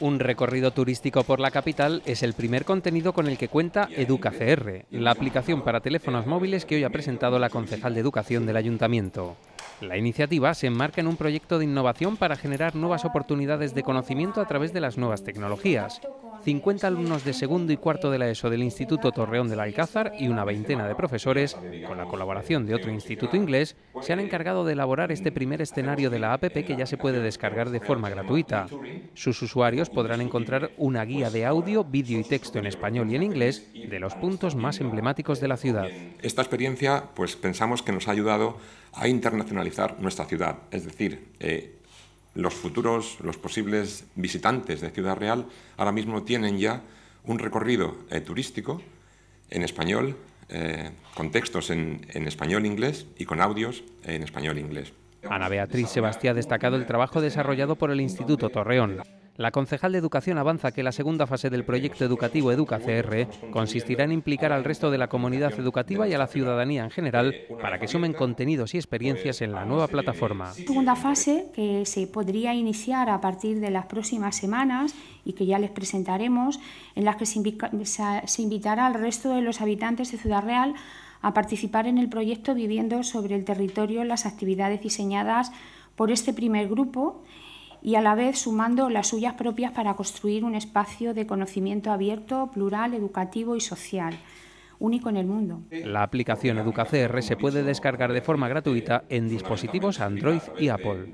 Un recorrido turístico por la capital es el primer contenido con el que cuenta EducaCR, la aplicación para teléfonos móviles que hoy ha presentado la concejal de Educación del Ayuntamiento. La iniciativa se enmarca en un proyecto de innovación para generar nuevas oportunidades de conocimiento a través de las nuevas tecnologías, 50 alumnos de segundo y cuarto de la ESO del Instituto Torreón del Alcázar y una veintena de profesores, con la colaboración de otro instituto inglés, se han encargado de elaborar este primer escenario de la APP que ya se puede descargar de forma gratuita. Sus usuarios podrán encontrar una guía de audio, vídeo y texto en español y en inglés de los puntos más emblemáticos de la ciudad. Esta experiencia, pues pensamos que nos ha ayudado a internacionalizar nuestra ciudad, es decir, eh, los futuros, los posibles visitantes de Ciudad Real ahora mismo tienen ya un recorrido eh, turístico en español, eh, con textos en, en español-inglés y con audios en español-inglés. Ana Beatriz Sebastián ha destacado el trabajo desarrollado por el Instituto Torreón. La concejal de Educación avanza que la segunda fase del proyecto educativo EducaCR consistirá en implicar al resto de la comunidad educativa y a la ciudadanía en general para que sumen contenidos y experiencias en la nueva plataforma. Segunda fase que se podría iniciar a partir de las próximas semanas y que ya les presentaremos, en la que se, se invitará al resto de los habitantes de Ciudad Real a participar en el proyecto viviendo sobre el territorio las actividades diseñadas por este primer grupo y a la vez sumando las suyas propias para construir un espacio de conocimiento abierto, plural, educativo y social único en el mundo. La aplicación EducaCR se puede descargar de forma gratuita en dispositivos Android y Apple.